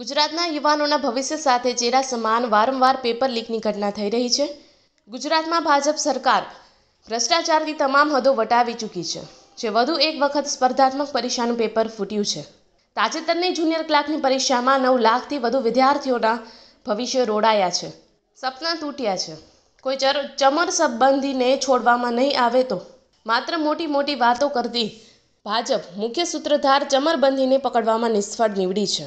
ગુજરાતના યુવાનોના ભવિષ્ય સાથે ચેરા સમાન વારંવાર પેપર લીકની ઘટના થઈ રહી છે ગુજરાતમાં ભાજપ સરકાર ભ્રષ્ટાચારની તમામ હદો વટાવી ચૂકી છે જે વધુ એક વખત સ્પર્ધાત્મક પરીક્ષાનું પેપર ફૂટ્યું છે તાજેતરની જુનિયર ક્લાર્કની પરીક્ષામાં નવ લાખથી વધુ વિદ્યાર્થીઓના ભવિષ્ય રોડાયા છે સપના તૂટ્યા છે કોઈ ચર ચમર સંબંધીને છોડવામાં નહીં આવે તો માત્ર મોટી મોટી વાતો કરતી ભાજપ મુખ્ય સૂત્રધાર ચમરબંધીને પકડવામાં નિષ્ફળ નીવડી છે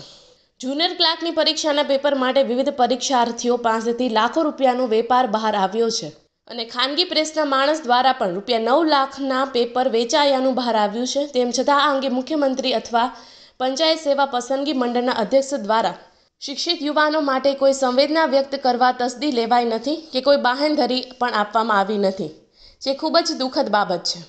જુનિયર ક્લાર્કની પરીક્ષાના પેપર માટે વિવિધ પરીક્ષાર્થીઓ પાસેથી લાખો રૂપિયાનો વેપાર બહાર આવ્યો છે અને ખાનગી પ્રેસના માણસ દ્વારા પણ રૂપિયા નવ લાખના પેપર વેચાયાનું બહાર આવ્યું છે તેમ છતાં આ અંગે મુખ્યમંત્રી અથવા પંચાયત સેવા પસંદગી મંડળના અધ્યક્ષ દ્વારા શિક્ષિત યુવાનો માટે કોઈ સંવેદના વ્યક્ત કરવા તસદી લેવાઈ નથી કે કોઈ બાહેંધરી પણ આપવામાં આવી નથી જે ખૂબ જ દુઃખદ બાબત છે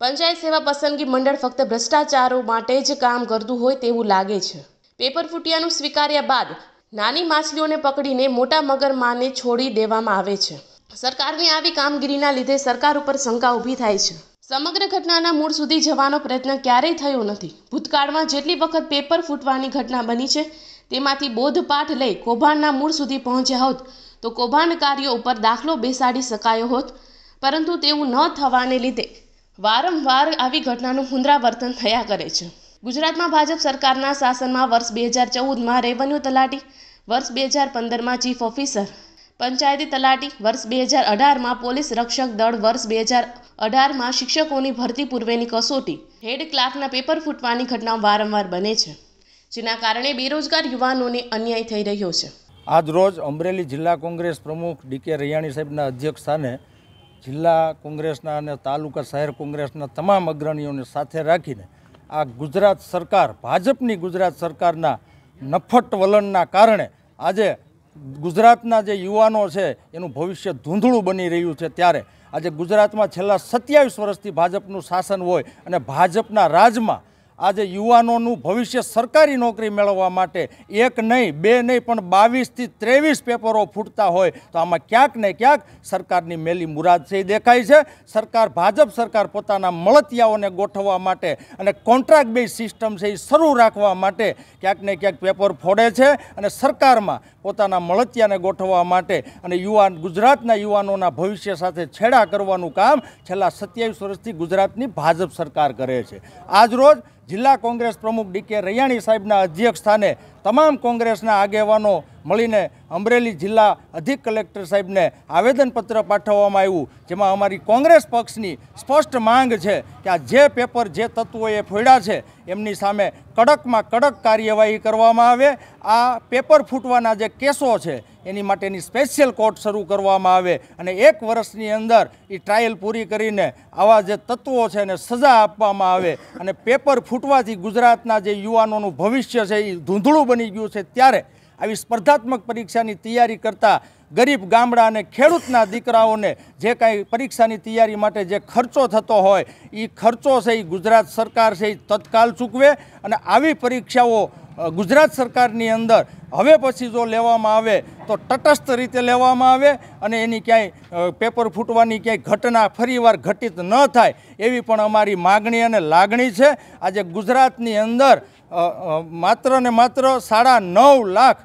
પંચાયત સેવા પસંદગી મંડળ ફક્ત ભ્રષ્ટાચારો માટે જ કામ કરતું હોય તેવું લાગે છે પેપર ફૂટિયાનું સ્વીકાર્યા બાદ નાની માછલીઓને પકડીને મોટા મગરમાને છોડી દેવામાં આવે છે સરકારની આવી કામગીરીના લીધે સરકાર ઉપર શંકા ઊભી થાય છે સમગ્ર ઘટનાના મૂળ સુધી જવાનો પ્રયત્ન ક્યારેય થયો નથી ભૂતકાળમાં જેટલી વખત પેપર ફૂટવાની ઘટના બની છે તેમાંથી બોધપાઠ લઈ કૌભાંડના મૂળ સુધી પહોંચ્યા હોત તો કૌભાંડકારીઓ ઉપર દાખલો બેસાડી શકાયો હોત પરંતુ તેવું ન થવાને લીધે વારંવાર આવી ઘટનાનું પુનરાવર્તન થયા કરે છે ગુજરાતમાં ભાજપ સરકારના શાસનમાં વર્ષ બે હજાર ચૌદમાં રેવન્યુ તલાટી વર્ષ બે હજાર પંદરમાં ચીફ ઓફિસર પંચાયતી તલાટી વર્ષ બે હજાર અઢારમાં પોલીસ રક્ષક દળ વર્ષ બે હજાર અઢારમાં શિક્ષકોની ભરતી પૂર્વેની કસોટી હેડ ક્લાર્કના પેપર ફૂટવાની ઘટનાઓ વારંવાર બને છે જેના કારણે બેરોજગાર યુવાનોને અન્યાય થઈ રહ્યો છે આજ રોજ અમરેલી જિલ્લા કોંગ્રેસ પ્રમુખ ડી કે રૈયાણી સાહેબના અધ્યક્ષ સ્થાને જિલ્લા કોંગ્રેસના અને તાલુકા શહેર કોંગ્રેસના તમામ અગ્રણીઓને સાથે રાખીને આ ગુજરાત સરકાર ભાજપની ગુજરાત સરકારના નફટ વલણના કારણે આજે ગુજરાતના જે યુવાનો છે એનું ભવિષ્ય ધૂંધળું બની રહ્યું છે ત્યારે આજે ગુજરાતમાં છેલ્લા સત્યાવીસ વર્ષથી ભાજપનું શાસન હોય અને ભાજપના રાજમાં આજે યુવાનોનું ભવિષ્ય સરકારી નોકરી મેળવવા માટે એક નહીં બે નહીં પણ બાવીસથી ત્રેવીસ પેપરો ફૂટતા હોય તો આમાં ક્યાંક ને ક્યાંક સરકારની મેલી મુરાદ છે એ દેખાય છે સરકાર ભાજપ સરકાર પોતાના મળતિયાઓને ગોઠવવા માટે અને કોન્ટ્રાક્ટ બેઝ સિસ્ટમ છે એ શરૂ રાખવા માટે ક્યાંક ને ક્યાંક પેપર ફોડે છે અને સરકારમાં પોતાના મળતિયાને ગોઠવવા માટે અને યુવાન ગુજરાતના યુવાનોના ભવિષ્ય સાથે છેડા કરવાનું કામ છેલ્લા સત્યાવીસ વર્ષથી ગુજરાતની ભાજપ સરકાર કરે છે આજ રોજ જિલ્લા કોંગ્રેસ પ્રમુખ ડીકે રૈયાણી સાહેબના અધ્યક્ષ સ્થાને તમામ કોંગ્રેસના આગેવાનો મળીને અમરેલી જિલ્લા અધિક કલેક્ટર સાહેબને આવેદનપત્ર પાઠવવામાં આવ્યું જેમાં અમારી કોંગ્રેસ પક્ષની સ્પષ્ટ માંગ છે કે આ જે પેપર જે એ ફોડ્યા છે એમની સામે કડકમાં કડક કાર્યવાહી કરવામાં આવે આ પેપર ફૂટવાના જે કેસો છે એની માટેની સ્પેશિયલ કોર્ટ શરૂ કરવામાં આવે અને એક વર્ષની અંદર એ ટ્રાયલ પૂરી કરીને આવા જે તત્વો છે એને સજા આપવામાં આવે અને પેપર ફૂટવાથી ગુજરાતના જે યુવાનોનું ભવિષ્ય છે એ ધૂંધળું બની ગયું છે ત્યારે આવી સ્પર્ધાત્મક પરીક્ષાની તૈયારી કરતા ગરીબ ગામડા અને ખેડૂતના દીકરાઓને જે કાંઈ પરીક્ષાની તૈયારી માટે જે ખર્ચો થતો હોય એ ખર્ચો છે એ ગુજરાત સરકાર છે એ તત્કાલ ચૂકવે અને આવી પરીક્ષાઓ ગુજરાત સરકારની અંદર હવે પછી જો લેવામાં આવે તો તટસ્થ રીતે લેવામાં આવે અને એની ક્યાંય પેપર ફૂટવાની ક્યાંય ઘટના ફરીવાર ઘટિત ન થાય એવી પણ અમારી માગણી અને લાગણી છે આજે ગુજરાતની અંદર માત્ર ને માત્ર સાડા નવ લાખ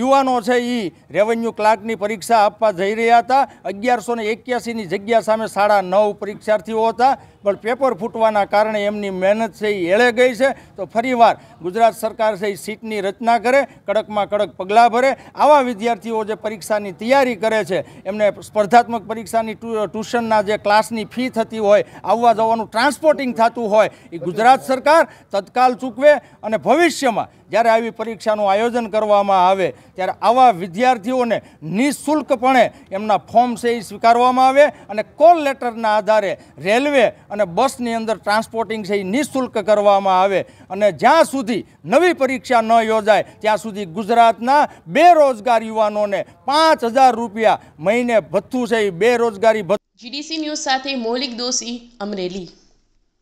યુવાનો છે એ રેવન્યુ ક્લાર્કની પરીક્ષા આપવા જઈ રહ્યા હતા અગિયારસો ને એક્યાસીની જગ્યા સામે સાડા નવ પરીક્ષાર્થીઓ હતા પણ પેપર ફૂટવાના કારણે એમની મહેનત છે એ એળે ગઈ છે તો ફરીવાર ગુજરાત સરકાર છે એ સીટની રચના કરે કડકમાં કડક પગલાં ભરે આવા વિદ્યાર્થીઓ જે પરીક્ષાની તૈયારી કરે છે એમને સ્પર્ધાત્મક પરીક્ષાની ટ્યુશનના જે ક્લાસની ફી થતી હોય આવવા જવાનું ટ્રાન્સપોર્ટિંગ થતું હોય એ ગુજરાત સરકાર તત્કાલ ચૂકવે અને ભવિષ્યમાં જ્યારે આવી પરીક્ષાનું આયોજન કરવામાં આવે ત્યારે આવા વિદ્યાર્થીઓને નિઃશુલ્કપણે એમના ફોર્મ છે એ સ્વીકારવામાં આવે અને કોલ લેટરના આધારે રેલવે અને બસની અંદર ટ્રાન્સપોર્ટિંગ છે એ નિઃશુલ્ક કરવામાં આવે અને જ્યાં સુધી નવી પરીક્ષા ન યોજાય ત્યાં સુધી ગુજરાતના બેરોજગાર યુવાનોને પાંચ હજાર રૂપિયા મહિને ભથ્થું છે એ બેરોજગારી જીડીસી ન્યૂઝ સાથે મૌલિક દોષી અમરેલી